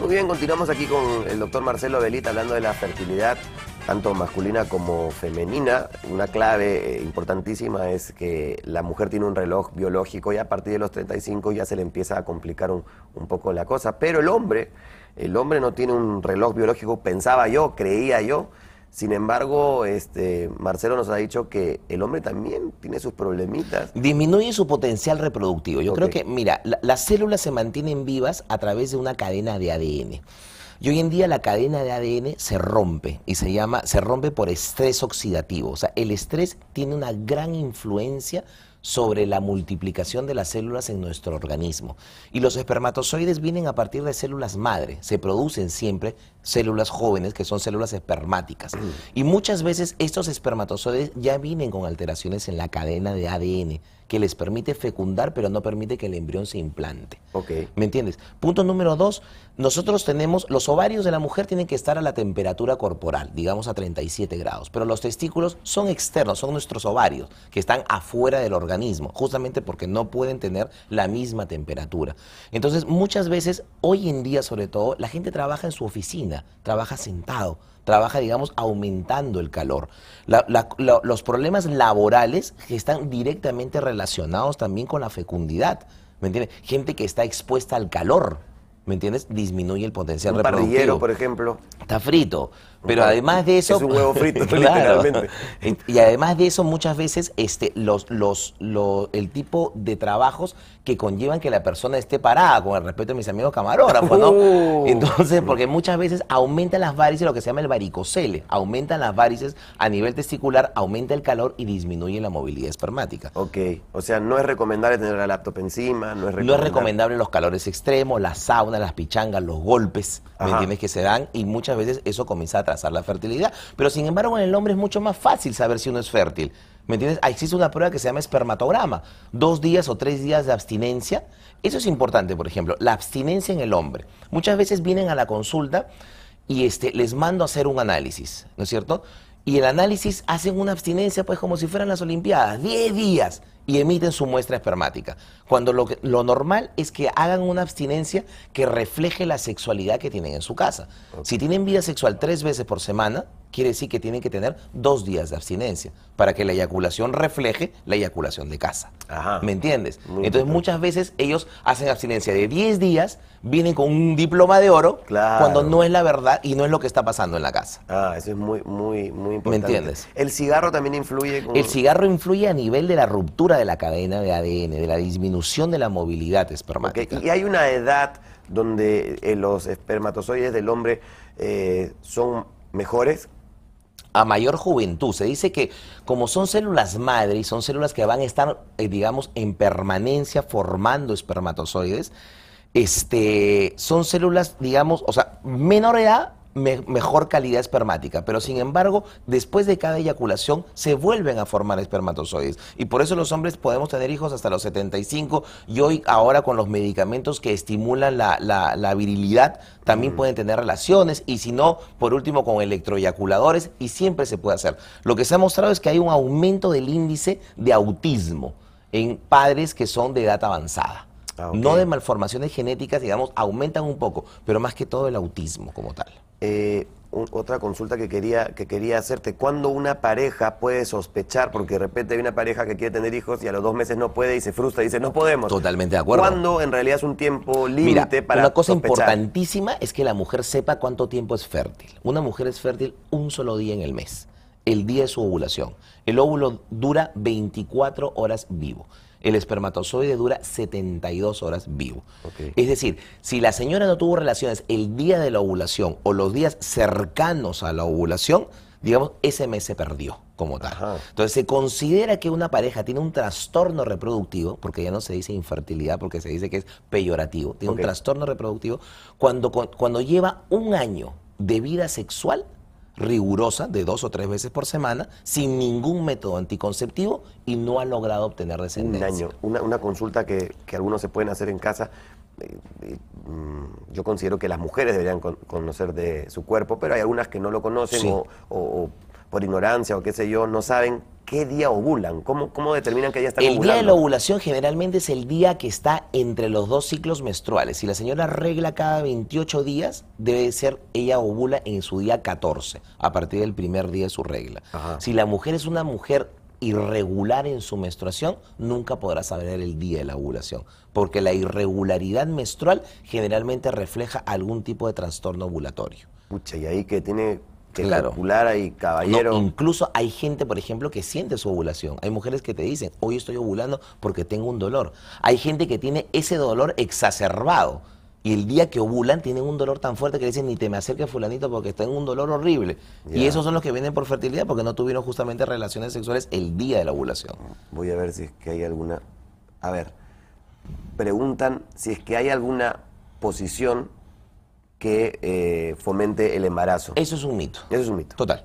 Muy bien, continuamos aquí con el doctor Marcelo Belita hablando de la fertilidad, tanto masculina como femenina. Una clave eh, importantísima es que la mujer tiene un reloj biológico y a partir de los 35 ya se le empieza a complicar un poco la cosa. Pero el hombre, el hombre no tiene un reloj biológico, pensaba yo, creía yo sin embargo, este, Marcelo nos ha dicho que el hombre también tiene sus problemitas. Disminuye su potencial reproductivo. Yo creo que, mira, las células se mantienen vivas a través de una cadena de ADN. Y hoy en día la cadena de ADN se rompe y se llama, se rompe por estrés oxidativo. O sea, el estrés tiene una gran influencia sobre la multiplicación de las células en nuestro organismo. Y los espermatozoides vienen a partir de células madre, se producen siempre células jóvenes, que son células espermáticas. Mm. Y muchas veces estos espermatozoides ya vienen con alteraciones en la cadena de ADN que les permite fecundar, pero no permite que el embrión se implante. Okay. ¿Me entiendes? Punto número dos, nosotros tenemos, los ovarios de la mujer tienen que estar a la temperatura corporal, digamos a 37 grados, pero los testículos son externos, son nuestros ovarios, que están afuera del organismo, justamente porque no pueden tener la misma temperatura. Entonces, muchas veces, hoy en día sobre todo, la gente trabaja en su oficina trabaja sentado, trabaja, digamos, aumentando el calor. los problemas laborales que están directamente relacionados también con la fecundidad, ¿me entiendes? Gente que está expuesta al calor, ¿me entiendes? Disminuye el potencial Un reproductivo. por ejemplo. Está frito. Pero además de eso. Es un huevo frito, literalmente. Y además de eso, muchas veces este, los, los, el tipo de trabajos que conllevan que la persona esté parada, con el respeto de mis amigos camarógrafos, ¿no? Oh. Entonces, porque muchas veces aumentan las varices, lo que se llama el varicocele. Aumentan las varices a nivel testicular, aumenta el calor y disminuye la movilidad espermática. Ok. O sea, no es recomendable tener la laptop encima, no es recomendable. No es recomendable los calores extremos, la sauna las pichangas, los golpes, entiendes? Que se dan y muchas veces eso comienza a a la fertilidad. Pero sin embargo en el hombre es mucho más fácil saber si uno es fértil. ¿Me entiendes? Ah, existe una prueba que se llama espermatograma. Dos días o tres días de abstinencia. Eso es importante, por ejemplo, la abstinencia en el hombre. Muchas veces vienen a la consulta y este, les mando a hacer un análisis, ¿no es cierto? Y el análisis hacen una abstinencia, pues como si fueran las Olimpiadas, 10 días y emiten su muestra espermática, cuando lo, lo, normal es que hagan una abstinencia que refleje la sexualidad que tienen en su casa. Si tienen vida sexual tres veces por semana, quiere decir que tienen que tener dos días de abstinencia para que la eyaculación refleje la eyaculación de casa. ¿Me entiendes? Entonces muchas veces ellos hacen abstinencia de 10 días, vienen con un diploma de oro, cuando no es la verdad y no es lo que está pasando en la casa. Ah, eso es muy, muy, muy importante. ¿Me entiendes? ¿El cigarro también influye? El cigarro influye a nivel de la ruptura de la cadena de ADN, de la disminución de la movilidad espermática. Y hay una edad donde eh, los espermatozoides del hombre eh, son mejores a mayor juventud. Se dice que como son células madre y son células que van a estar, eh, digamos, en permanencia formando espermatozoides, este, son células, digamos, o sea, menor edad mejor calidad espermática, pero sin embargo, después de cada eyaculación se vuelven a formar espermatozoides. Y por eso los hombres podemos tener hijos hasta los 75 y hoy ahora con los medicamentos que estimulan la, la, virilidad también mm. pueden tener relaciones y si no, por último con electroeyaculadores y siempre se puede hacer. Lo que se ha mostrado es que hay un aumento del índice de autismo en padres que son de edad avanzada. Ah, no de malformaciones genéticas, digamos, aumentan un poco, pero más que todo el autismo como tal. Eh, otra consulta que quería, que quería hacerte. ¿Cuándo una pareja puede sospechar? Porque de repente hay una pareja que quiere tener hijos y a los dos meses no puede y se frustra y dice, no podemos. Totalmente de acuerdo. ¿Cuándo en realidad es un tiempo límite para Una cosa importantísima es que la mujer sepa cuánto tiempo es fértil. Una mujer es fértil un solo día en el mes, el día de su ovulación. El óvulo dura 24 horas vivo. El espermatozoide dura 72 horas vivo. Es decir, si la señora no tuvo relaciones el día de la ovulación o los días cercanos a la ovulación, digamos, ese mes se perdió como tal. Entonces se considera que una pareja tiene un trastorno reproductivo, porque ya no se dice infertilidad, porque se dice que es peyorativo, tiene un trastorno reproductivo, cuando, cuando lleva un año de vida sexual rigurosa de dos o tres veces por semana, sin ningún método anticonceptivo y no ha logrado obtener descendencia. una, consulta que, que, algunos se pueden hacer en casa. Eh, eh, mm, yo considero que las mujeres deberían conocer de su cuerpo, pero hay algunas que no lo conocen o por ignorancia o qué sé yo, no saben qué día ovulan? ¿Cómo, cómo determinan que ella está ovulando? El día de la ovulación generalmente es el día que está entre los dos ciclos menstruales. Si la señora regla cada 28 días, debe ser ella ovula en su día 14, a partir del primer día de su regla. Si la mujer es una mujer irregular en su menstruación, nunca podrá saber el día de la ovulación, porque la irregularidad menstrual generalmente refleja algún tipo de trastorno ovulatorio. Pucha, y ahí que tiene claro. caballero. incluso hay gente, por ejemplo, que siente su ovulación. Hay mujeres que te dicen, hoy estoy ovulando porque tengo un dolor. Hay gente que tiene ese dolor exacerbado. Y el día que ovulan tienen un dolor tan fuerte que le dicen ni te me acerques fulanito porque está en un dolor horrible. Y esos son los que vienen por fertilidad porque no tuvieron justamente relaciones sexuales el día de la ovulación. Voy a ver si es que hay alguna... A ver, preguntan si es que hay alguna posición que eh, fomente el embarazo. Eso es un mito. Eso es un mito. Total.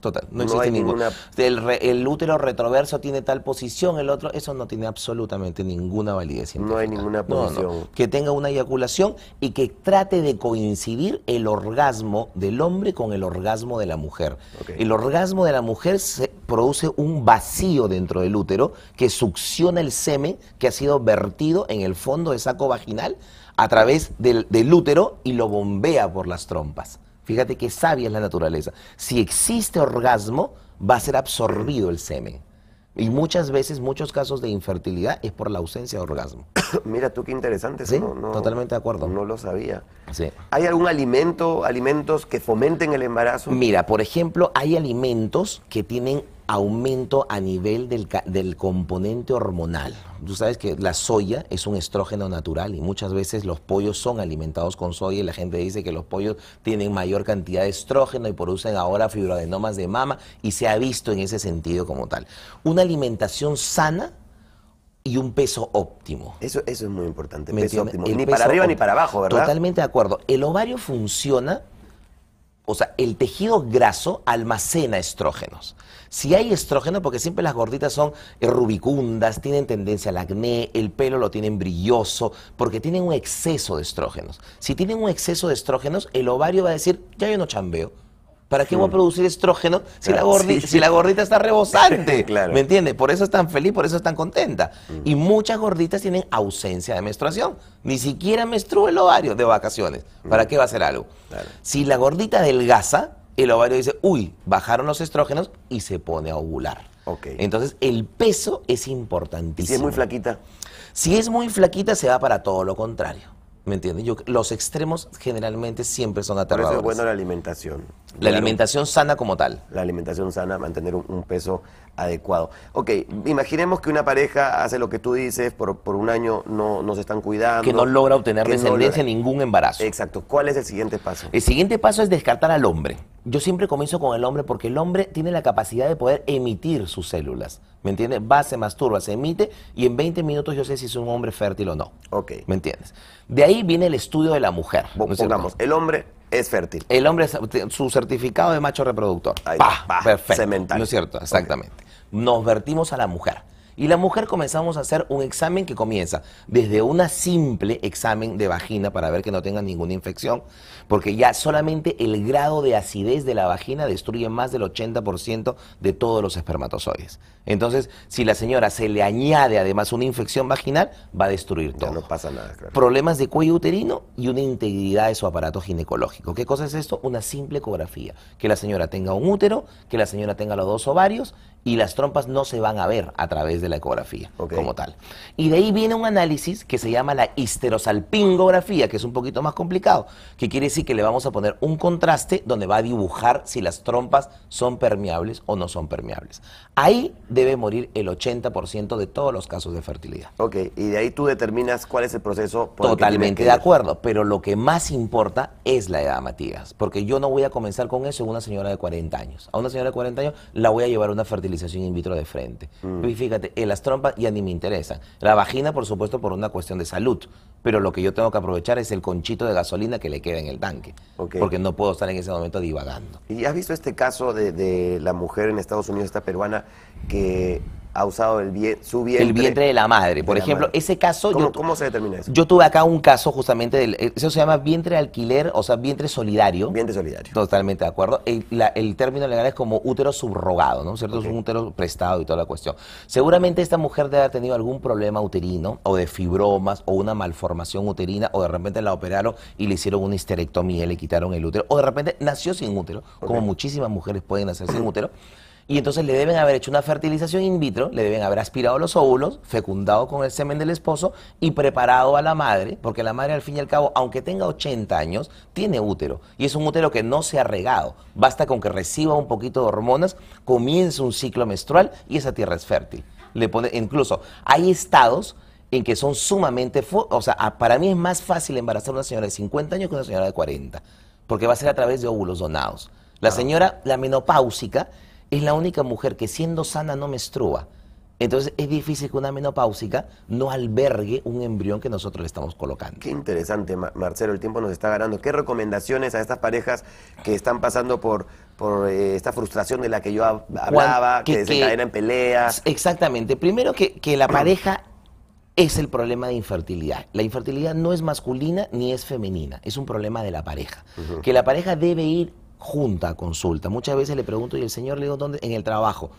Total, no, existe Ninguna... El, útero retroverso tiene tal posición, el otro, eso no tiene absolutamente ninguna validez. No hay ninguna posición. Que tenga una eyaculación y que trate de coincidir el orgasmo del hombre con el orgasmo de la mujer. El orgasmo de la mujer produce un vacío dentro del útero que succiona el semen que ha sido vertido en el fondo de saco vaginal a través del, útero y lo bombea por las trompas. Fíjate que sabia es la naturaleza. Si existe orgasmo, va a ser absorbido el semen. Y muchas veces, muchos casos de infertilidad es por la ausencia de orgasmo. Mira tú qué interesante. sí, totalmente de acuerdo. No lo sabía. Sí. ¿Hay algún alimento, alimentos que fomenten el embarazo? Mira, por ejemplo, hay alimentos que tienen aumento a nivel del, componente hormonal. Tú sabes que la soya es un estrógeno natural y muchas veces los pollos son alimentados con soya y la gente dice que los pollos tienen mayor cantidad de estrógeno y producen ahora fibroadenomas de mama y se ha visto en ese sentido como tal. Una alimentación sana y un peso óptimo. Eso, es muy importante, peso óptimo. ni para arriba ni para abajo, ¿verdad? Totalmente de acuerdo. El ovario funciona o sea, el tejido graso almacena estrógenos. Si hay estrógeno, porque siempre las gorditas son eh, rubicundas, tienen tendencia al acné, el pelo lo tienen brilloso, porque tienen un exceso de estrógenos. Si tienen un exceso de estrógenos, el ovario va a decir, ya yo no chambeo, ¿Para qué va a mm. producir estrógeno si, la gordita está rebosante? claro. ¿Me entiendes? Por eso es tan feliz, por eso es tan contenta. Mm. Y muchas gorditas tienen ausencia de menstruación. Ni siquiera menstrua el ovario de vacaciones. ¿Para mm. qué va a hacer algo? Si la gordita adelgaza, el ovario dice, uy, bajaron los estrógenos y se pone a ovular. Entonces, el peso es importantísimo. ¿Y si es muy flaquita? Si es muy flaquita, se va para todo lo contrario. ¿Me entiendes? los extremos generalmente siempre son aterradores. Por es buena la alimentación. La alimentación sana como tal. La alimentación sana, mantener un, peso adecuado. Ok, imaginemos que una pareja hace lo que tú dices, por, un año no, se están cuidando. Que no logra obtener descendencia ningún embarazo. Exacto. ¿Cuál es el siguiente paso? El siguiente paso es descartar al hombre. Yo siempre comienzo con el hombre porque el hombre tiene la capacidad de poder emitir sus células. ¿Me entiendes? Va, se masturba, se emite y en 20 minutos yo sé si es un hombre fértil o no. Ok. ¿Me entiendes? De ahí viene el estudio de la mujer. Pongamos, el hombre es fértil. El hombre, su certificado de macho reproductor. Ahí, perfecto. Cemental. No es cierto, exactamente. Nos vertimos a la mujer. Y la mujer comenzamos a hacer un examen que comienza desde un simple examen de vagina para ver que no tenga ninguna infección, porque ya solamente el grado de acidez de la vagina destruye más del 80% de todos los espermatozoides. Entonces, si la señora se le añade además una infección vaginal, va a destruir todo. no pasa nada. Claro. Problemas de cuello uterino y una integridad de su aparato ginecológico. ¿Qué cosa es esto? Una simple ecografía. Que la señora tenga un útero, que la señora tenga los dos ovarios y las trompas no se van a ver a través de la ecografía como tal. Y de ahí viene un análisis que se llama la histerosalpingografía, que es un poquito más complicado, que quiere decir que le vamos a poner un contraste donde va a dibujar si las trompas son permeables o no son permeables. Ahí debe morir el 80% de todos los casos de fertilidad. Ok, y de ahí tú determinas cuál es el proceso. Por Totalmente de acuerdo, pero lo que más importa es la edad, Matías, porque yo no voy a comenzar con eso en una señora de 40 años. A una señora de 40 años la voy a llevar a una fertilidad realización in vitro de frente. Mm. fíjate, en las trompas ya ni me interesan. La vagina, por supuesto, por una cuestión de salud. Pero lo que yo tengo que aprovechar es el conchito de gasolina que le queda en el tanque. Porque no puedo estar en ese momento divagando. ¿Y has visto este caso de, de la mujer en Estados Unidos, esta peruana, que ha usado el su vientre. El vientre de la madre. Por ejemplo, ese caso. ¿Cómo, yo, ¿Cómo, se determina eso? Yo tuve acá un caso justamente del. Eh, eso se llama vientre alquiler, o sea, vientre solidario. Vientre solidario. Totalmente de acuerdo. El, término legal es como útero subrogado, ¿no? ¿Cierto? Es un útero prestado y toda la cuestión. Seguramente esta mujer debe haber tenido algún problema uterino, o de fibromas, o una malformación uterina, o de repente la operaron y le hicieron una histerectomía, le quitaron el útero, o de repente nació sin útero, como muchísimas mujeres pueden nacer sin útero. Y entonces le deben haber hecho una fertilización in vitro, le deben haber aspirado los óvulos, fecundado con el semen del esposo y preparado a la madre, porque la madre al fin y al cabo, aunque tenga 80 años, tiene útero. Y es un útero que no se ha regado. Basta con que reciba un poquito de hormonas, comience un ciclo menstrual y esa tierra es fértil. Le pone, incluso hay estados en que son sumamente, o sea, para mí es más fácil embarazar a una señora de 50 años que una señora de 40, porque va a ser a través de óvulos donados. La ah. señora, la menopáusica, es la única mujer que siendo sana no menstrua. Entonces es difícil que una menopáusica no albergue un embrión que nosotros le estamos colocando. Qué interesante, Marcelo, el tiempo nos está ganando. ¿Qué recomendaciones a estas parejas que están pasando por, por eh, esta frustración de la que yo hablaba, que, que peleas? Exactamente. Primero que, que la pareja es el problema de infertilidad. La infertilidad no es masculina ni es femenina, es un problema de la pareja. Que la pareja debe ir junta consulta. Muchas veces le pregunto y el señor le digo, ¿dónde? En el trabajo.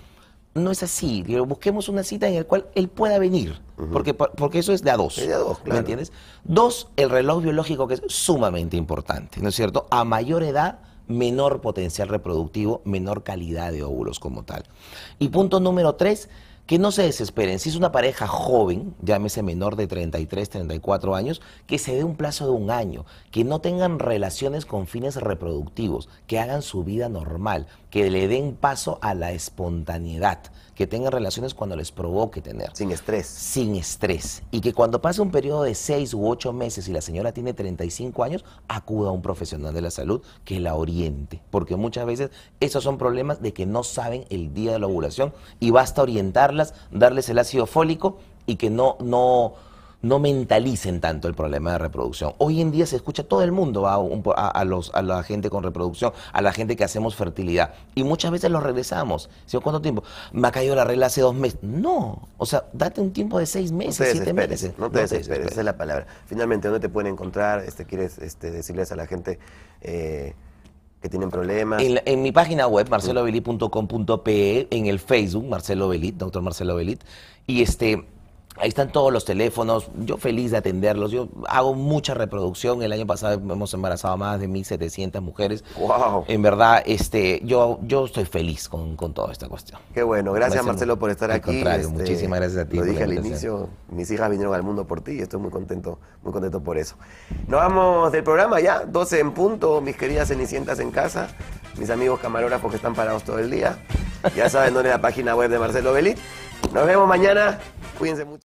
No es así. busquemos una cita en la cual él pueda venir. porque, porque eso es de a dos. de a dos, ¿Me entiendes? Dos, el reloj biológico que es sumamente importante, ¿no es cierto? A mayor edad, menor potencial reproductivo, menor calidad de óvulos como tal. Y punto número tres, que no se desesperen. Si es una pareja joven, llámese menor de 33, 34 años, que se dé un plazo de un año, que no tengan relaciones con fines reproductivos, que hagan su vida normal, que le den paso a la espontaneidad, que tengan relaciones cuando les provoque tener. Sin estrés. Sin estrés. Y que cuando pase un periodo de seis u ocho meses y la señora tiene 35 años, acuda a un profesional de la salud que la oriente. Porque muchas veces esos son problemas de que no saben el día de la ovulación y basta orientarlas, darles el ácido fólico y que no, no no mentalicen tanto el problema de reproducción. Hoy en día se escucha todo el mundo a, los, a la gente con reproducción, a la gente que hacemos fertilidad. Y muchas veces los regresamos. ¿Cuánto tiempo? Me ha caído la regla hace dos meses. No, o sea, date un tiempo de seis meses, siete meses. No te, desesperes. esa es la palabra. Finalmente, ¿dónde te pueden encontrar? Este, ¿Quieres este, decirles a la gente... Eh, que tienen problemas. En, en mi página web, marcelobelit.com.pe, en el Facebook, Marcelo Belit, doctor Marcelo Belit, y este, Ahí están todos los teléfonos, yo feliz de atenderlos, yo hago mucha reproducción, el año pasado hemos embarazado a más de 1.700 mujeres. ¡Wow! En verdad, este, yo, yo estoy feliz con, toda esta cuestión. Qué bueno, gracias, Marcelo por estar al aquí. Contrario, este, muchísimas gracias a ti. Lo dije al inicio, mis hijas vinieron al mundo por ti y estoy muy contento, muy contento por eso. Nos vamos del programa ya, 12 en punto, mis queridas cenicientas en casa, mis amigos camarógrafos que están parados todo el día. Ya saben dónde es la página web de Marcelo Belit. Nos vemos mañana, cuídense mucho.